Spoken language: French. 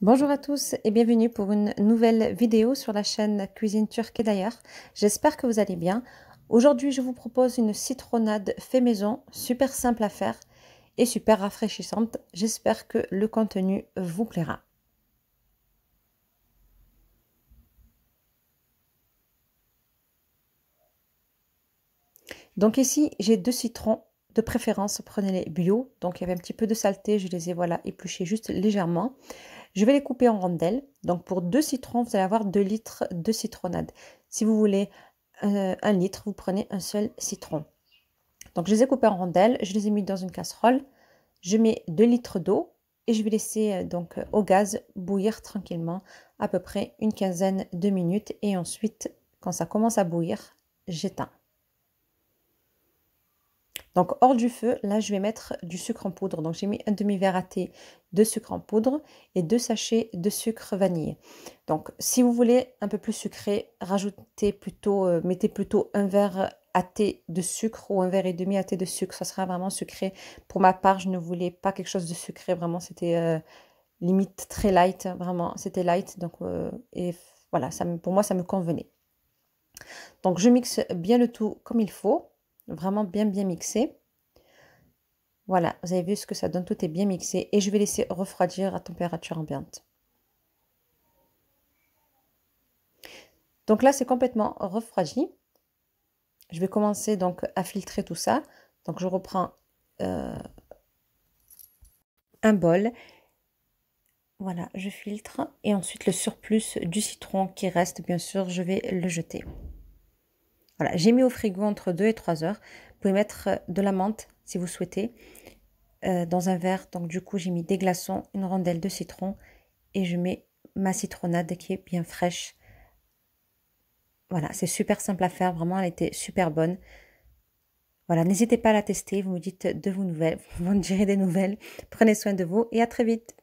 Bonjour à tous et bienvenue pour une nouvelle vidéo sur la chaîne Cuisine Turque et d'ailleurs. J'espère que vous allez bien. Aujourd'hui, je vous propose une citronnade fait maison, super simple à faire et super rafraîchissante. J'espère que le contenu vous plaira. Donc ici, j'ai deux citrons de préférence, prenez les bio. Donc il y avait un petit peu de saleté, je les ai voilà épluchés juste légèrement. Je vais les couper en rondelles. Donc pour deux citrons, vous allez avoir 2 litres de citronnade. Si vous voulez euh, un litre, vous prenez un seul citron. Donc je les ai coupés en rondelles, je les ai mis dans une casserole. Je mets 2 litres d'eau et je vais laisser euh, donc euh, au gaz bouillir tranquillement à peu près une quinzaine de minutes. Et ensuite, quand ça commence à bouillir, j'éteins. Donc hors du feu, là je vais mettre du sucre en poudre. Donc j'ai mis un demi-verre à thé de sucre en poudre et deux sachets de sucre vanille. Donc si vous voulez un peu plus sucré, rajoutez plutôt, euh, mettez plutôt un verre à thé de sucre ou un verre et demi à thé de sucre. Ça sera vraiment sucré. Pour ma part, je ne voulais pas quelque chose de sucré. Vraiment, c'était euh, limite très light. Vraiment, c'était light. Donc euh, et voilà, pour moi, ça me convenait. Donc je mixe bien le tout comme il faut vraiment bien bien mixé. Voilà, vous avez vu ce que ça donne, tout est bien mixé et je vais laisser refroidir à température ambiante. Donc là, c'est complètement refroidi. Je vais commencer donc à filtrer tout ça. Donc je reprends euh, un bol. Voilà, je filtre et ensuite le surplus du citron qui reste, bien sûr, je vais le jeter. Voilà, j'ai mis au frigo entre 2 et 3 heures. Vous pouvez mettre euh, de la menthe si vous souhaitez euh, dans un verre. Donc du coup, j'ai mis des glaçons, une rondelle de citron et je mets ma citronnade qui est bien fraîche. Voilà, c'est super simple à faire. Vraiment, elle était super bonne. Voilà, n'hésitez pas à la tester. Vous me dites de vos nouvelles. Vous me direz des nouvelles. Prenez soin de vous et à très vite.